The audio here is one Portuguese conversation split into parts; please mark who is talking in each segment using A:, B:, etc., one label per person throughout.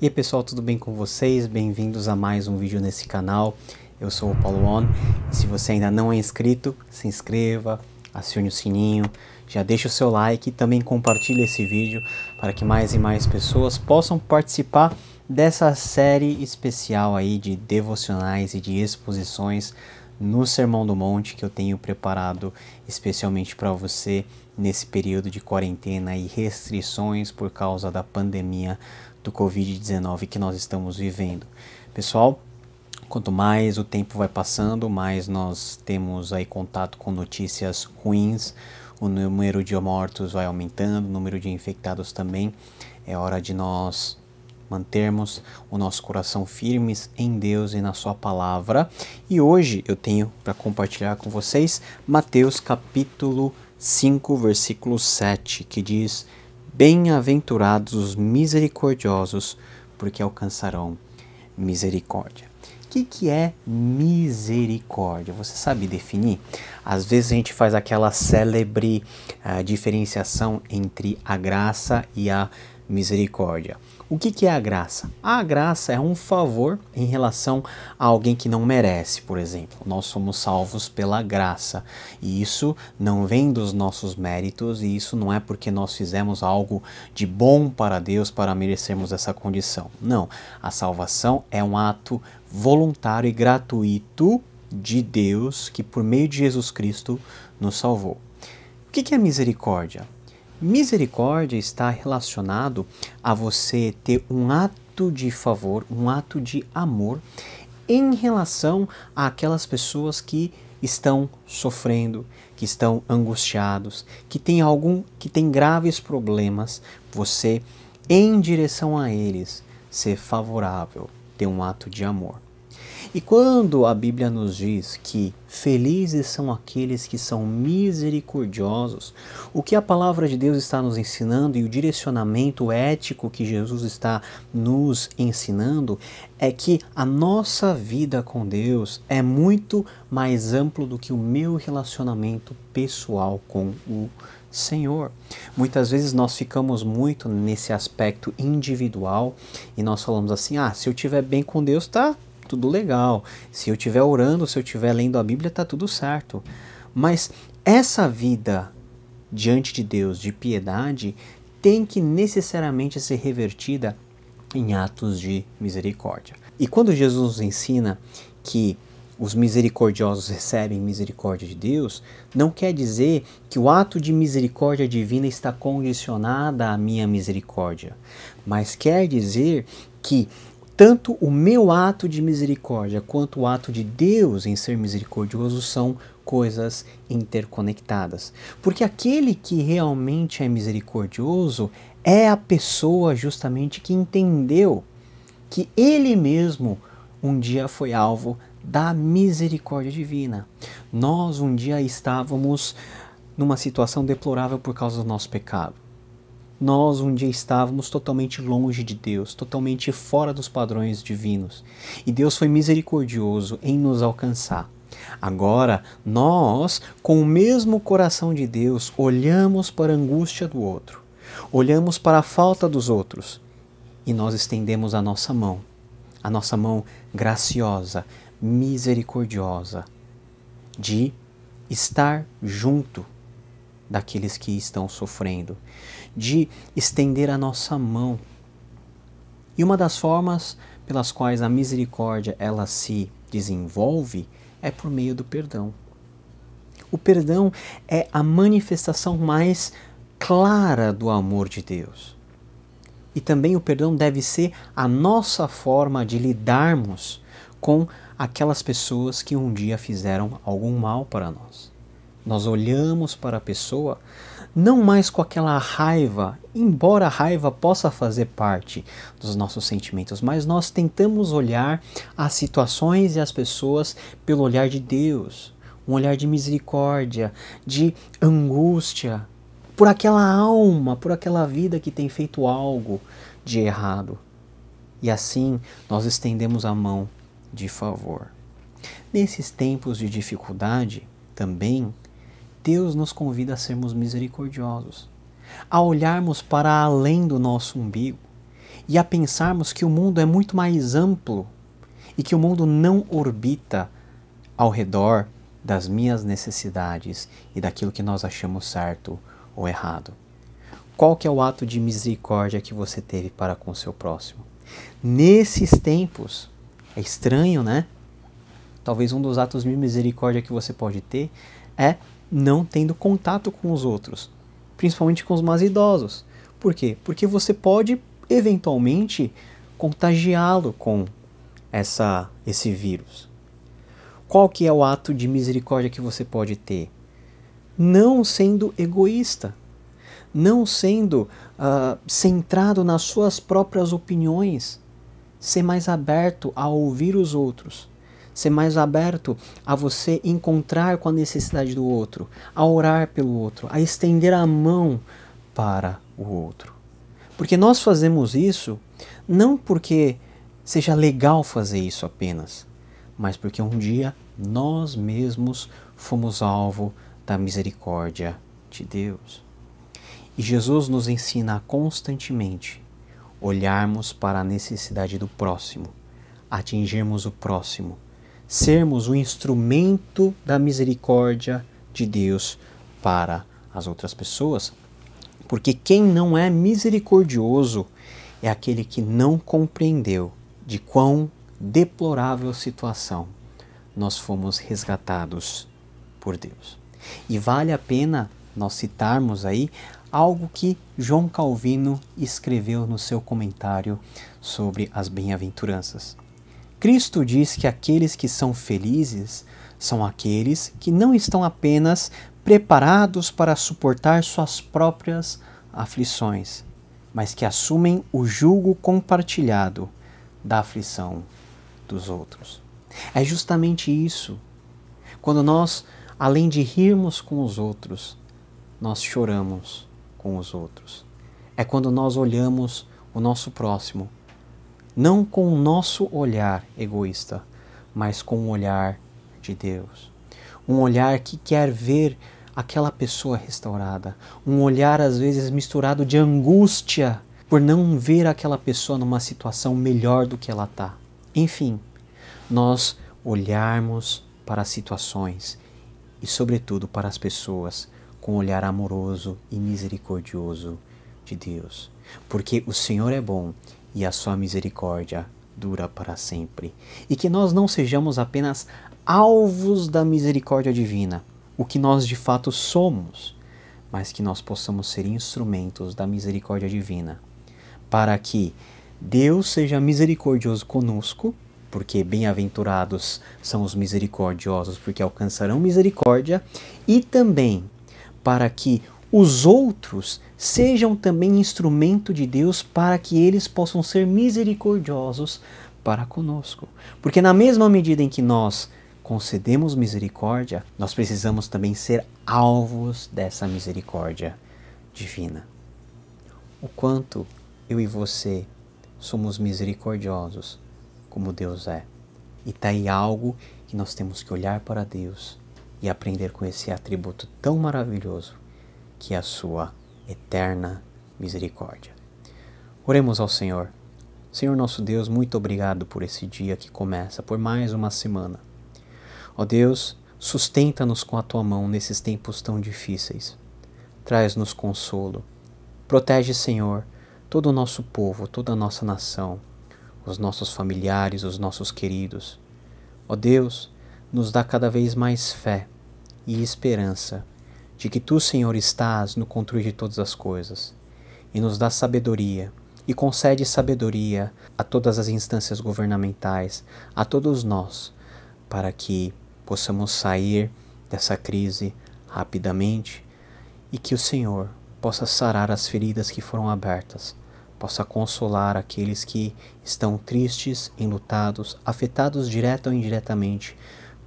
A: E aí pessoal, tudo bem com vocês? Bem-vindos a mais um vídeo nesse canal. Eu sou o Paulo On. Se você ainda não é inscrito, se inscreva, acione o sininho, já deixa o seu like e também compartilhe esse vídeo para que mais e mais pessoas possam participar dessa série especial aí de devocionais e de exposições no Sermão do Monte que eu tenho preparado especialmente para você nesse período de quarentena e restrições por causa da pandemia do Covid-19 que nós estamos vivendo. Pessoal, quanto mais o tempo vai passando, mais nós temos aí contato com notícias ruins, o número de mortos vai aumentando, o número de infectados também. É hora de nós mantermos o nosso coração firmes em Deus e na sua palavra. E hoje eu tenho para compartilhar com vocês Mateus capítulo 5, versículo 7, que diz: Bem-aventurados os misericordiosos, porque alcançarão misericórdia. O que, que é misericórdia? Você sabe definir? Às vezes a gente faz aquela célebre uh, diferenciação entre a graça e a misericórdia. O que, que é a graça? A graça é um favor em relação a alguém que não merece, por exemplo. Nós somos salvos pela graça e isso não vem dos nossos méritos e isso não é porque nós fizemos algo de bom para Deus para merecermos essa condição. Não, a salvação é um ato voluntário e gratuito de Deus que por meio de Jesus Cristo nos salvou. O que é misericórdia? Misericórdia está relacionado a você ter um ato de favor, um ato de amor em relação àquelas pessoas que estão sofrendo, que estão angustiados, que têm algum que tem graves problemas, você em direção a eles ser favorável, ter um ato de amor. E quando a Bíblia nos diz que felizes são aqueles que são misericordiosos, o que a palavra de Deus está nos ensinando e o direcionamento ético que Jesus está nos ensinando é que a nossa vida com Deus é muito mais amplo do que o meu relacionamento pessoal com o Senhor. Muitas vezes nós ficamos muito nesse aspecto individual e nós falamos assim: ah, se eu estiver bem com Deus, tá tudo legal. Se eu estiver orando, se eu estiver lendo a Bíblia, está tudo certo. Mas essa vida diante de Deus de piedade tem que necessariamente ser revertida em atos de misericórdia. E quando Jesus nos ensina que os misericordiosos recebem misericórdia de Deus, não quer dizer que o ato de misericórdia divina está condicionada à minha misericórdia, mas quer dizer que tanto o meu ato de misericórdia quanto o ato de Deus em ser misericordioso são coisas interconectadas. Porque aquele que realmente é misericordioso é a pessoa justamente que entendeu que ele mesmo um dia foi alvo da misericórdia divina. Nós um dia estávamos numa situação deplorável por causa do nosso pecado nós um dia estávamos totalmente longe de Deus, totalmente fora dos padrões divinos, e Deus foi misericordioso em nos alcançar. Agora, nós, com o mesmo coração de Deus, olhamos para a angústia do outro, olhamos para a falta dos outros e nós estendemos a nossa mão, a nossa mão graciosa, misericordiosa, de estar junto daqueles que estão sofrendo, de estender a nossa mão. E uma das formas pelas quais a misericórdia ela se desenvolve é por meio do perdão. O perdão é a manifestação mais clara do amor de Deus. E também o perdão deve ser a nossa forma de lidarmos com aquelas pessoas que um dia fizeram algum mal para nós. Nós olhamos para a pessoa não mais com aquela raiva, embora a raiva possa fazer parte dos nossos sentimentos, mas nós tentamos olhar as situações e as pessoas pelo olhar de Deus, um olhar de misericórdia, de angústia, por aquela alma, por aquela vida que tem feito algo de errado. E assim nós estendemos a mão de favor. Nesses tempos de dificuldade, também Deus nos convida a sermos misericordiosos, a olharmos para além do nosso umbigo e a pensarmos que o mundo é muito mais amplo e que o mundo não orbita ao redor das minhas necessidades e daquilo que nós achamos certo ou errado. Qual que é o ato de misericórdia que você teve para com o seu próximo? Nesses tempos, é estranho, né? Talvez um dos atos de misericórdia que você pode ter é não tendo contato com os outros, principalmente com os mais idosos. Por quê? Porque você pode eventualmente contagiá-lo com essa esse vírus. Qual que é o ato de misericórdia que você pode ter? Não sendo egoísta, não sendo uh, centrado nas suas próprias opiniões, ser mais aberto a ouvir os outros ser mais aberto a você encontrar com a necessidade do outro, a orar pelo outro, a estender a mão para o outro. Porque nós fazemos isso não porque seja legal fazer isso apenas, mas porque um dia nós mesmos fomos alvo da misericórdia de Deus. E Jesus nos ensina constantemente olharmos para a necessidade do próximo, atingirmos o próximo sermos o instrumento da misericórdia de Deus para as outras pessoas. Porque quem não é misericordioso é aquele que não compreendeu de quão deplorável situação nós fomos resgatados por Deus. E vale a pena nós citarmos aí algo que João Calvino escreveu no seu comentário sobre as bem-aventuranças. Cristo diz que aqueles que são felizes são aqueles que não estão apenas preparados para suportar suas próprias aflições, mas que assumem o jugo compartilhado da aflição dos outros. É justamente isso. Quando nós, além de rirmos com os outros, nós choramos com os outros. É quando nós olhamos o nosso próximo não com o nosso olhar egoísta, mas com o olhar de Deus. Um olhar que quer ver aquela pessoa restaurada, um olhar às vezes misturado de angústia por não ver aquela pessoa numa situação melhor do que ela está. Enfim, nós olharmos para as situações e, sobretudo, para as pessoas com o olhar amoroso e misericordioso de Deus. Porque o Senhor é bom e a sua misericórdia dura para sempre. E que nós não sejamos apenas alvos da misericórdia divina, o que nós de fato somos, mas que nós possamos ser instrumentos da misericórdia divina, para que Deus seja misericordioso conosco, porque bem-aventurados são os misericordiosos, porque alcançarão misericórdia, e também para que os outros sejam também instrumento de Deus para que eles possam ser misericordiosos para conosco. Porque, na mesma medida em que nós concedemos misericórdia, nós precisamos também ser alvos dessa misericórdia divina. O quanto eu e você somos misericordiosos, como Deus é. E está aí algo que nós temos que olhar para Deus e aprender com esse atributo tão maravilhoso que a sua eterna misericórdia. Oremos ao Senhor. Senhor nosso Deus, muito obrigado por esse dia que começa, por mais uma semana. Ó Deus, sustenta-nos com a tua mão nesses tempos tão difíceis. Traz-nos consolo. Protege, Senhor, todo o nosso povo, toda a nossa nação, os nossos familiares, os nossos queridos. Ó Deus, nos dá cada vez mais fé e esperança de que tu, Senhor, estás no controle de todas as coisas e nos dá sabedoria e concede sabedoria a todas as instâncias governamentais, a todos nós, para que possamos sair dessa crise rapidamente e que o Senhor possa sarar as feridas que foram abertas, possa consolar aqueles que estão tristes, enlutados, afetados direta ou indiretamente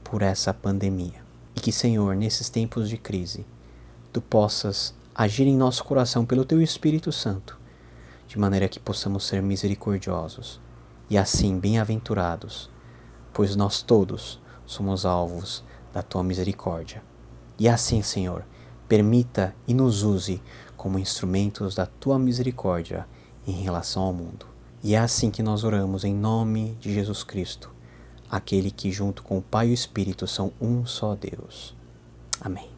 A: por essa pandemia. E que, Senhor, nesses tempos de crise, tu possas agir em nosso coração pelo teu Espírito Santo, de maneira que possamos ser misericordiosos e assim bem-aventurados, pois nós todos somos alvos da tua misericórdia. E assim, Senhor, permita e nos use como instrumentos da tua misericórdia em relação ao mundo. E é assim que nós oramos em nome de Jesus Cristo, aquele que, junto com o Pai e o Espírito, são um só Deus. Amém.